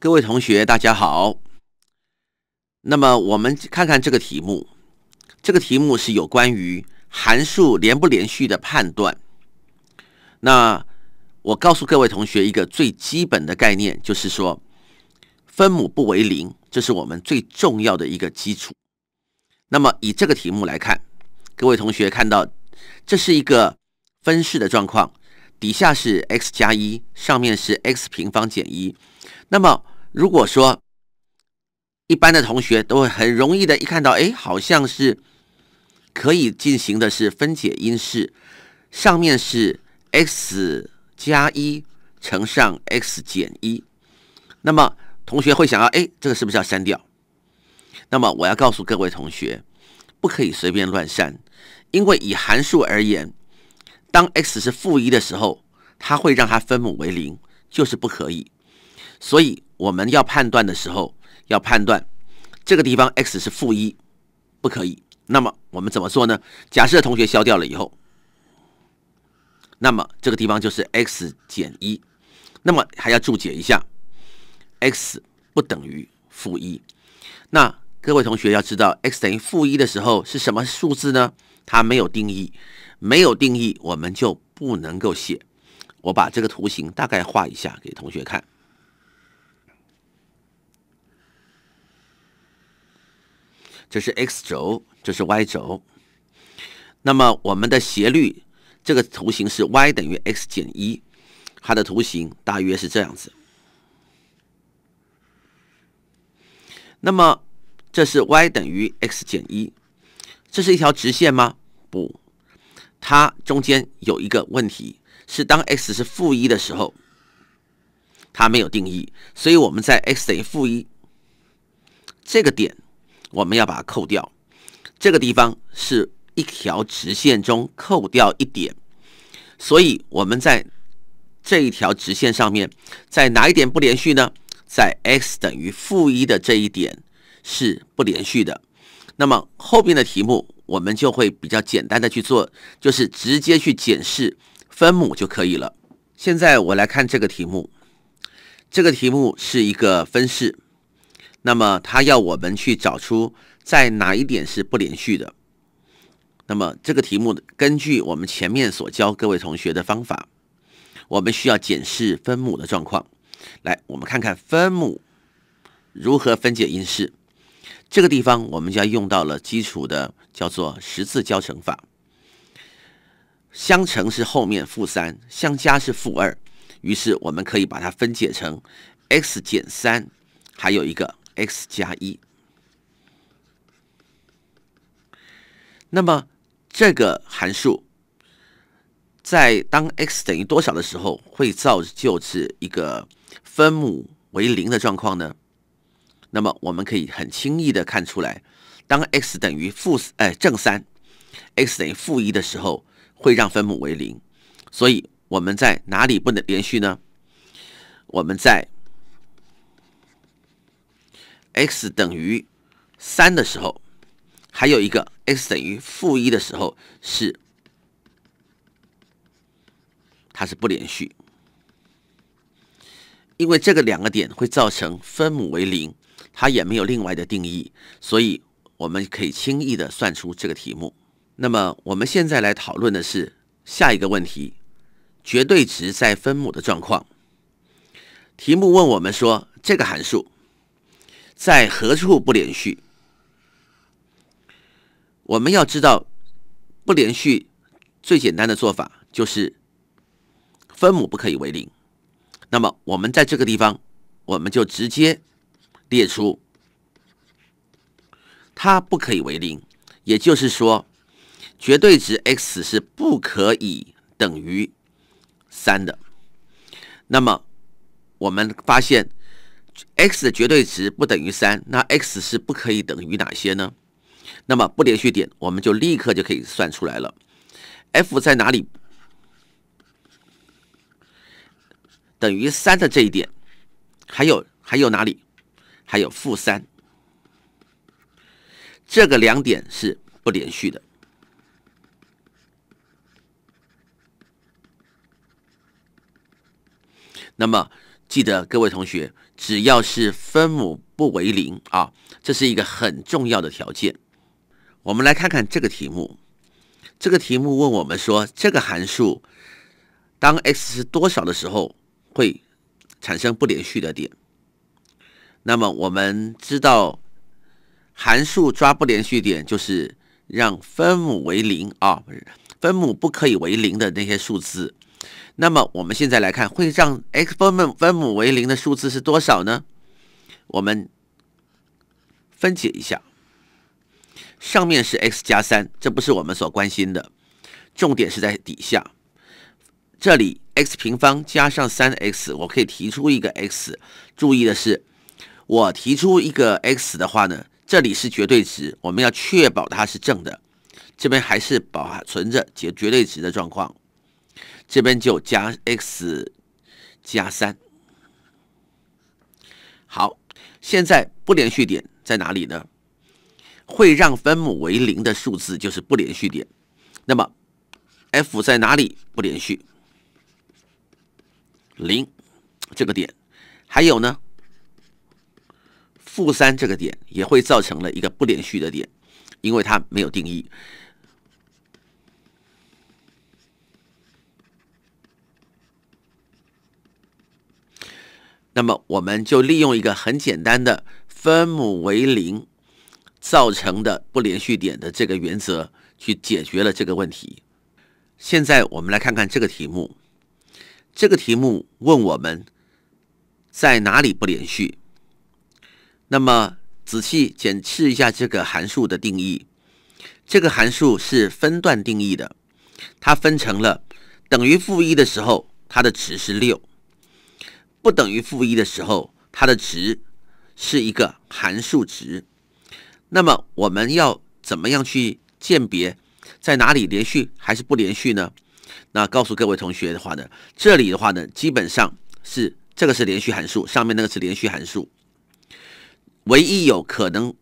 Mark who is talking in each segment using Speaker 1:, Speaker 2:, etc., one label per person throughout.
Speaker 1: 各位同学，大家好。那么我们看看这个题目，这个题目是有关于函数连不连续的判断。那我告诉各位同学一个最基本的概念，就是说分母不为零，这是我们最重要的一个基础。那么以这个题目来看，各位同学看到这是一个分式的状况，底下是 x 加一，上面是 x 平方减一，那么。如果说一般的同学都会很容易的，一看到哎，好像是可以进行的是分解因式，上面是 x 加一乘上 x 减一，那么同学会想要哎，这个是不是要删掉？那么我要告诉各位同学，不可以随便乱删，因为以函数而言，当 x 是负一的时候，它会让它分母为零，就是不可以，所以。我们要判断的时候，要判断这个地方 x 是负一，不可以。那么我们怎么做呢？假设同学消掉了以后，那么这个地方就是 x 减一。那么还要注解一下，x 不等于负一。那各位同学要知道，x 等于负一的时候是什么数字呢？它没有定义，没有定义我们就不能够写。我把这个图形大概画一下给同学看。这是 x 轴，这是 y 轴。那么我们的斜率，这个图形是 y 等于 x 减一，它的图形大约是这样子。那么这是 y 等于 x 减一，这是一条直线吗？不，它中间有一个问题是当 x 是负一的时候，它没有定义，所以我们在 x 等于负一这个点。我们要把它扣掉，这个地方是一条直线中扣掉一点，所以我们在这一条直线上面在哪一点不连续呢？在 x 等于负一的这一点是不连续的。那么后面的题目我们就会比较简单的去做，就是直接去检视分母就可以了。现在我来看这个题目，这个题目是一个分式。那么，他要我们去找出在哪一点是不连续的。那么，这个题目根据我们前面所教各位同学的方法，我们需要检视分母的状况。来，我们看看分母如何分解因式。这个地方，我们就要用到了基础的叫做十字交乘法。相乘是后面负三，相加是负二，于是我们可以把它分解成 x 减三，还有一个。x 加一，那么这个函数在当 x 等于多少的时候，会造就是一个分母为零的状况呢？那么我们可以很轻易的看出来，当 x 等于负哎，正三，x 等于负一的时候，会让分母为零，所以我们在哪里不能连续呢？我们在 x 等于三的时候，还有一个 x 等于负一的时候是，它是不连续，因为这个两个点会造成分母为零，它也没有另外的定义，所以我们可以轻易的算出这个题目。那么我们现在来讨论的是下一个问题：绝对值在分母的状况。题目问我们说这个函数。在何处不连续？我们要知道不连续最简单的做法就是分母不可以为零。那么我们在这个地方，我们就直接列出它不可以为零，也就是说，绝对值 x 是不可以等于三的。那么我们发现。x 的绝对值不等于三，那 x 是不可以等于哪些呢？那么不连续点，我们就立刻就可以算出来了。f 在哪里等于三的这一点，还有还有哪里？还有负三，这个两点是不连续的。那么。记得各位同学，只要是分母不为零啊，这是一个很重要的条件。我们来看看这个题目，这个题目问我们说，这个函数当 x 是多少的时候会产生不连续的点？那么我们知道，函数抓不连续点就是让分母为零啊，分母不可以为零的那些数字。那么我们现在来看，会让 x 分母分母为零的数字是多少呢？我们分解一下，上面是 x 加三，这不是我们所关心的，重点是在底下，这里 x 平方加上三 x，我可以提出一个 x，注意的是，我提出一个 x 的话呢，这里是绝对值，我们要确保它是正的，这边还是保存着解绝对值的状况。这边就加 x 加三。好，现在不连续点在哪里呢？会让分母为零的数字就是不连续点。那么 f 在哪里不连续？零这个点，还有呢，负三这个点也会造成了一个不连续的点，因为它没有定义。那么我们就利用一个很简单的分母为零造成的不连续点的这个原则去解决了这个问题。现在我们来看看这个题目，这个题目问我们在哪里不连续。那么仔细检视一下这个函数的定义，这个函数是分段定义的，它分成了等于负一的时候，它的值是六。不等于负一的时候，它的值是一个函数值。那么我们要怎么样去鉴别在哪里连续还是不连续呢？那告诉各位同学的话呢，这里的话呢，基本上是这个是连续函数，上面那个是连续函数，唯一有可能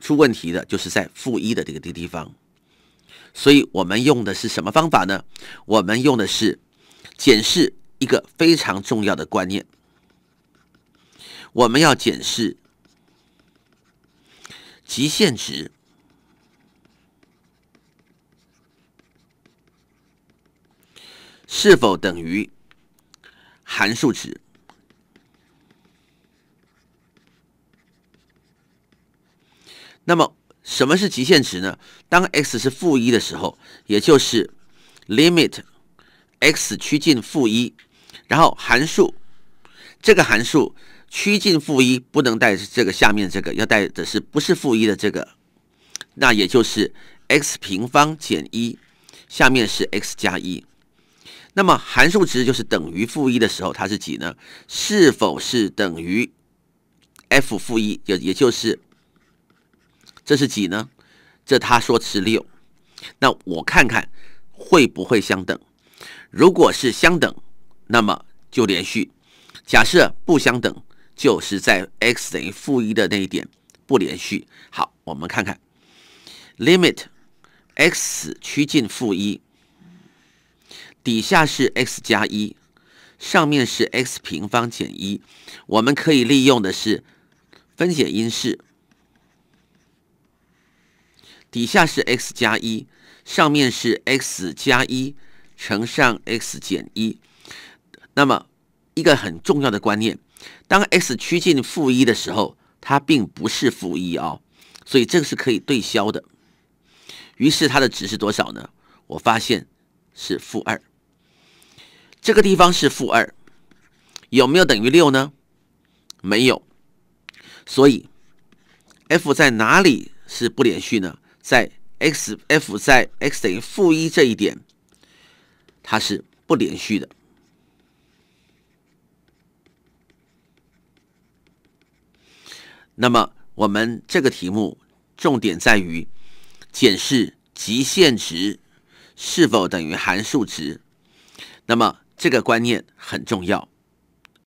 Speaker 1: 出问题的就是在负一的这个地方。所以我们用的是什么方法呢？我们用的是检视一个非常重要的观念。我们要检视极限值是否等于函数值。那么什么是极限值呢？当 x 是负一的时候，也就是 limit x 趋近负一，然后函数这个函数。趋近负一不能带这个下面这个，要带的是不是负一的这个？那也就是 x 平方减一，下面是 x 加一。那么函数值就是等于负一的时候，它是几呢？是否是等于 f 负一？也也就是这是几呢？这他说是六，那我看看会不会相等？如果是相等，那么就连续。假设不相等。就是在 x 等于负一的那一点不连续。好，我们看看 limit x 趋近负一，底下是 x 加一，上面是 x 平方减一。我们可以利用的是分解因式，底下是 x 加一，上面是 x 加一乘上 x 减一。那么一个很重要的观念。当 x 趋近负一的时候，它并不是负一啊，所以这个是可以对消的。于是它的值是多少呢？我发现是负二。这个地方是负二，有没有等于六呢？没有。所以 f 在哪里是不连续呢？在 x f 在 x 等于负一这一点，它是不连续的。那么我们这个题目重点在于检视极限值是否等于函数值，那么这个观念很重要。